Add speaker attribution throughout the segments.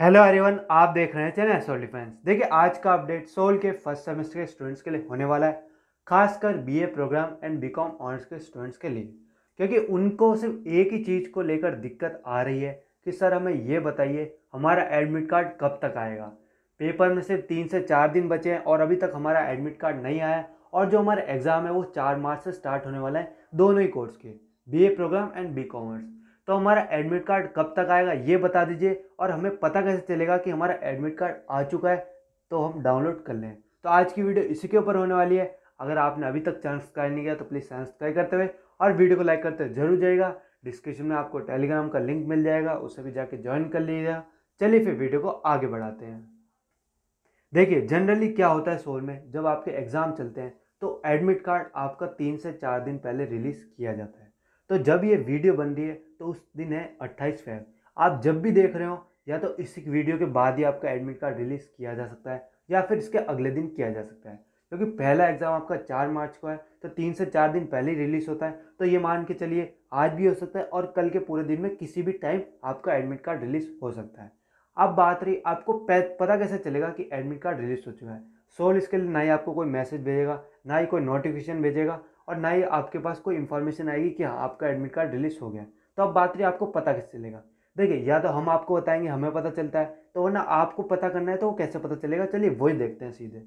Speaker 1: hello everyone आप देख रहे हैं चैनल सोल डिफेंस देखिए आज का अपडेट सोल के फर्स्ट सेमेस्टर के स्टूडेंट्स के लिए होने वाला है खासकर BA programme and BCom honours के स्टूडेंट्स के लिए क्योंकि उनको सिर्फ एक ही चीज़ को लेकर दिक्कत आ रही है कि सर हमें ये बताइए हमारा एडमिट कार्ड कब तक आएगा पेपर में सिर्फ तीन से चार दिन बचे हैं और अभी तक हमारा एडमिट कार्ड नहीं आया और जो हमारा एग्ज़ाम है वो चार मार्च से स्टार्ट होने वाला है दोनों ही कोर्स के B programme and B commerce तो हमारा एडमिट कार्ड कब तक आएगा ये बता दीजिए और हमें पता कैसे चलेगा कि हमारा एडमिट कार्ड आ चुका है तो हम डाउनलोड कर लें तो आज की वीडियो इसी के ऊपर होने वाली है अगर आपने अभी तक चैनल सब्सक्राइब नहीं किया तो प्लीज़ चैनल सब्सक्राइब करते हुए और वीडियो को लाइक करते हुए जरूर जाएगा डिस्क्रिप्शन में आपको टेलीग्राम का लिंक मिल जाएगा उसे भी जाके ज्वाइन कर लीजिएगा चलिए फिर वीडियो को आगे बढ़ाते हैं देखिए जनरली क्या होता है सोल में जब आपके एग्ज़ाम चलते हैं तो एडमिट कार्ड आपका तीन से चार दिन पहले रिलीज़ किया जाता है तो जब ये वीडियो बन रही है तो उस दिन है अट्ठाईस फेब आप जब भी देख रहे हो या तो इसी वीडियो के बाद ही आपका एडमिट कार्ड रिलीज़ किया जा सकता है या फिर इसके अगले दिन किया जा सकता है क्योंकि तो पहला एग्ज़ाम आपका चार मार्च को है तो तीन से चार दिन पहले ही रिलीज़ होता है तो ये मान के चलिए आज भी हो सकता है और कल के पूरे दिन में किसी भी टाइम आपका एडमिट कार्ड रिलीज़ हो सकता है अब बात रही आपको पता कैसे चलेगा कि एडमिट कार्ड रिलीज़ हो चुका है सोल इसके लिए ना ही आपको कोई मैसेज भेजेगा ना ही कोई नोटिफिकेशन भेजेगा और ना ही आपके पास कोई इन्फॉर्मेशन आएगी कि हाँ आपका एडमिट कार्ड रिलीज़ हो गया तो अब बात रही आपको पता कैसे चलेगा देखिए या तो हम आपको बताएंगे हमें पता चलता है तो वरना आपको पता करना है तो वो कैसे पता चलेगा चलिए वही देखते हैं सीधे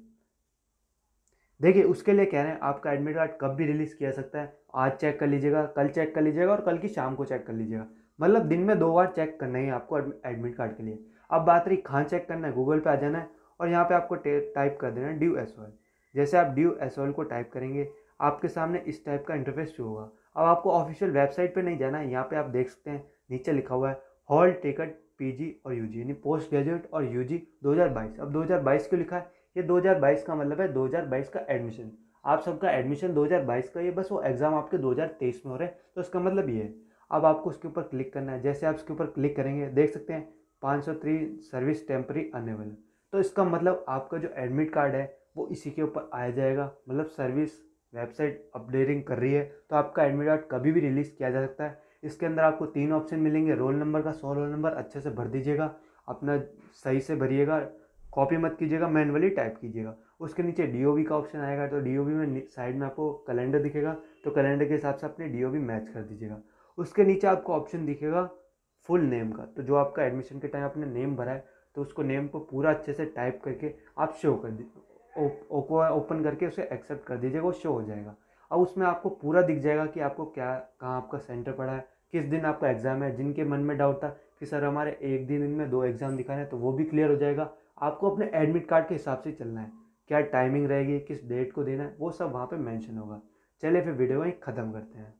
Speaker 1: देखिए उसके लिए कह रहे हैं आपका एडमिट कार्ड कब भी रिलीज़ किया सकता है आज चेक कर लीजिएगा कल चेक कर लीजिएगा और कल की शाम को चेक कर लीजिएगा मतलब दिन में दो बार चेक करना है आपको एडमिट कार्ड के लिए अब बात रही कहाँ चेक करना है गूगल पे आ जाना है और यहाँ पे आपको टाइप कर देना है ड्यू एस जैसे आप ड्यू एस को टाइप करेंगे आपके सामने इस टाइप का इंटरफेस शो होगा अब आपको ऑफिशियल वेबसाइट पर नहीं जाना है यहाँ पर आप देख सकते हैं नीचे लिखा हुआ है हॉल टिकट पीजी और यूजी यानी पोस्ट ग्रेजुएट और यूजी 2022 अब 2022 क्यों लिखा है ये 2022 का मतलब है 2022 का एडमिशन आप सबका एडमिशन 2022 का ये बस वो एग्ज़ाम आपके 2023 में हो रहे हैं तो इसका मतलब ये है अब आपको उसके ऊपर क्लिक करना है जैसे आप इसके ऊपर क्लिक करेंगे देख सकते हैं पाँच सर्विस टेम्प्री अनेबल तो इसका मतलब आपका जो एडमिट कार्ड है वो इसी के ऊपर आया जाएगा मतलब सर्विस वेबसाइट अपडेटिंग कर रही है तो आपका एडमिट कार्ड कभी भी रिलीज़ किया जा सकता है इसके अंदर आपको तीन ऑप्शन मिलेंगे रोल नंबर का सौ रोल नंबर अच्छे से भर दीजिएगा अपना सही से भरिएगा कॉपी मत कीजिएगा मैनुअली टाइप कीजिएगा उसके नीचे डी का ऑप्शन आएगा तो डी में साइड में आपको कैलेंडर दिखेगा तो कैलेंडर के हिसाब से अपने डी मैच कर दीजिएगा उसके नीचे आपको ऑप्शन दिखेगा फुल नेम का तो जो आपका एडमिशन के टाइम आपने नेम भरा है तो उसको नेम को पूरा अच्छे से टाइप करके आप शो कर दीजिए ओपो ओपन करके उसे एक्सेप्ट कर दीजिएगा वो शो हो जाएगा अब उसमें आपको पूरा दिख जाएगा कि आपको क्या कहाँ आपका सेंटर पड़ा है किस दिन आपका एग्ज़ाम है जिनके मन में डाउट था कि सर हमारे एक दिन इनमें दो एग्ज़ाम दिखाने हैं तो वो भी क्लियर हो जाएगा आपको अपने एडमिट कार्ड के हिसाब से चलना है क्या टाइमिंग रहेगी किस डेट को देना है वो सब वहाँ पर मैंशन होगा चलिए फिर वीडियो वहीं ख़त्म करते हैं